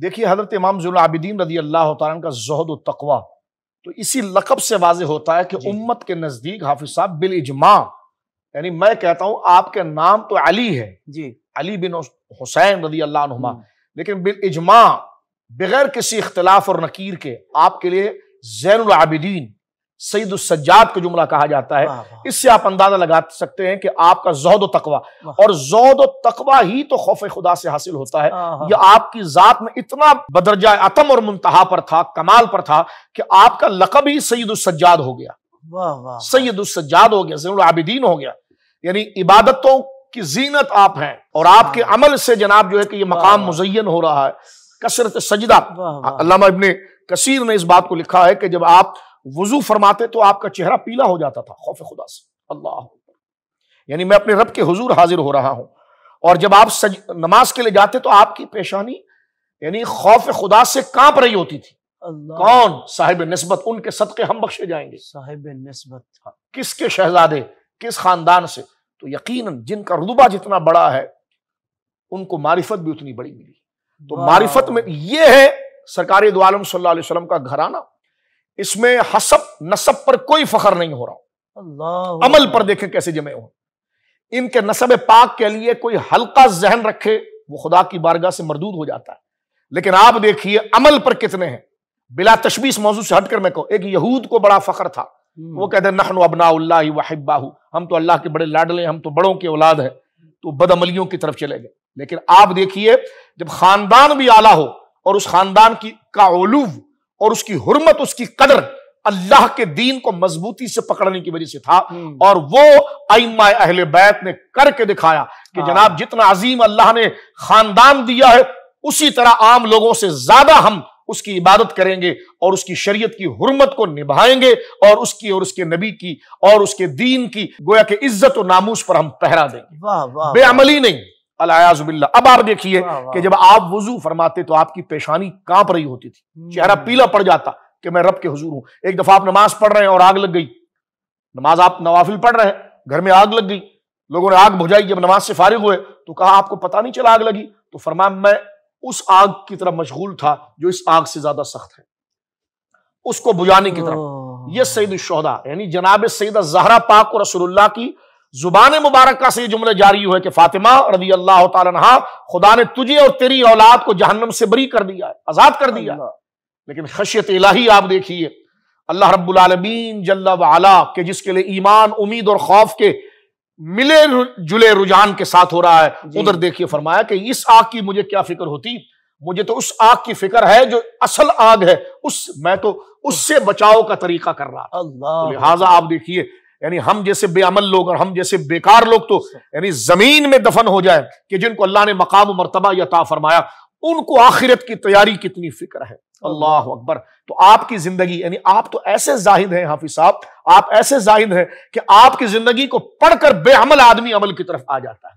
देखिए हजरत इमाम आबिदीन रजी अल्लाह तन का जहद तकवा तो इसी लकब से वाज होता है कि उम्मत के नज़दीक हाफिज साहब बिल इजमा यानी मैं कहता हूं आपके नाम तो अली है जी अली बिन हुसैन रजी अल्लाह हम्म। लेकिन बिल इजमा बगैर किसी इख्तलाफ और नकीर के आपके लिए जैन आबिदीन सईद सज्जाद का जुमला कहा जाता है इससे आप अंदाजा लगा सकते हैं कि आपका जहद तकवा और जहद तकवा ही तो खौफ खुदा से हासिल होता है हाँ, हाँ। यह आपकी जात में इतना बदरजा आतम और मुंतहा पर था कमाल पर था कि आपका लकब ही सईद सज्जाद हो गया सैद सज्जाद हो गया जरूर आबिदीन हो गया यानी इबादतों की जीनत आप हैं और आपके अमल से जनाब जो है कि ये मकाम मुजयन हो रहा है कसरत सजदा अल्लामा इबन कसीर ने इस बात को लिखा है कि जब आप वजू फरमाते तो आपका चेहरा पीला हो जाता था खौफ खुदा से अल्लाह यानी मैं अपने रब के हुजूर हाजिर हो रहा हूं और जब आप सज, नमाज के लिए जाते तो आपकी पेशानी यानी खौफ खुदा से कांप रही होती थी कौन साहिब नस्बत उनके सदके हम बख्शे जाएंगे साहिब नस्बत हाँ, किसके शहजादे किस खानदान से तो यकीन जिनका रुतबा जितना बड़ा है उनको मारिफत भी उतनी बड़ी मिली तो मारिफत में ये है सरकारी दो आलम सल्लल्लाहु अलैहि वसल्लम का घराना इसमें हसब नसब पर कोई फखर नहीं हो रहा अल्लाह अमल पर देखें कैसे जमे हो इनके नसब पाक के लिए कोई हल्का जहन रखे वो खुदा की बारगाह से मरदूद हो जाता है लेकिन आप देखिए अमल पर कितने हैं बिला तशबी इस मौजूद से हटकर मैं कहूँ एक यहूद को बड़ा फख्र था हम्म। वो कहते नखन अबना वाहिबाहू हम तो अल्लाह के बड़े लाडले हम तो बड़ों के औलाद हैं तो बदअमलियों की तरफ चले गए लेकिन आप देखिए जब खानदान भी आला हो और उस खानदान की का ओलूव और उसकी हुरमत उसकी कदर अल्लाह के दीन को मजबूती से पकड़ने की वजह से था हम्म। और वो आइमा अहल बैत ने करके दिखाया कि हाँ। जनाब जितना अजीम अल्लाह ने खानदान दिया है उसी तरह आम लोगों से ज्यादा हम उसकी इबादत करेंगे और उसकी शरीयत की हुरमत को निभाएंगे और उसकी और उसके नबी की और उसके दीन की गोया के इज्जत और नामूस पर हम पहरा देंगे वाह वाह बेअमली नहीं अलायाजुबिल्ला अब आप देखिए कि जब आप वजू फरमाते तो आपकी पेशानी कांप रही होती थी हम्म। चेहरा पीला पड़ जाता कि मैं रब के हजूर हूं एक दफा आप नमाज पढ़ रहे हैं और आग लग गई नमाज आप नवाफिल पढ़ रहे हैं घर में आग लग गई लोगों ने आग बुझाई जब नमाज से फारिग हुए तो कहा आपको पता नहीं चला आग लगी तो फरमा मैं उस आग की तरफ मशगूल था जो इस आग से ज्यादा सख्त है उसको बुझाने की तरफ यह सईद शहदा यानी जनाब सईदा जहरा पाक और रसोल्ला की जुबान मुबारक से यह जुमला जारी हुआ कि फातिमा रजी अल्लाह तहा खुदा ने तुझे और तेरी औलाद को जहन्नम से बरी कर दिया है आज़ाद कर दिया लेकिन खशियत इलाही आप देखिए अल्लाह रबीन जल्ला के जिसके लिए ईमान उम्मीद और खौफ के मिले जुले रुझान के साथ हो रहा है उधर देखिए फरमाया कि इस आग की मुझे क्या फिक्र होती मुझे तो उस आग की फिक्र है जो असल आग है उस मैं तो उससे बचाव का तरीका कर रहा तो लिहाजा आप देखिए यानी हम जैसे बेअमल लोग और हम जैसे बेकार लोग तो यानी जमीन में दफन हो जाए कि जिनको अल्लाह ने मकाम मरतबा ता फरमाया उनको आखिरत की तैयारी कितनी फिक्र है अल्लाह अकबर तो आपकी जिंदगी यानी आप तो ऐसे जाहिद हैं हाफिज साहब आप ऐसे जाहिद हैं कि आपकी जिंदगी को पढ़कर बेअमल आदमी अमल की तरफ आ जाता है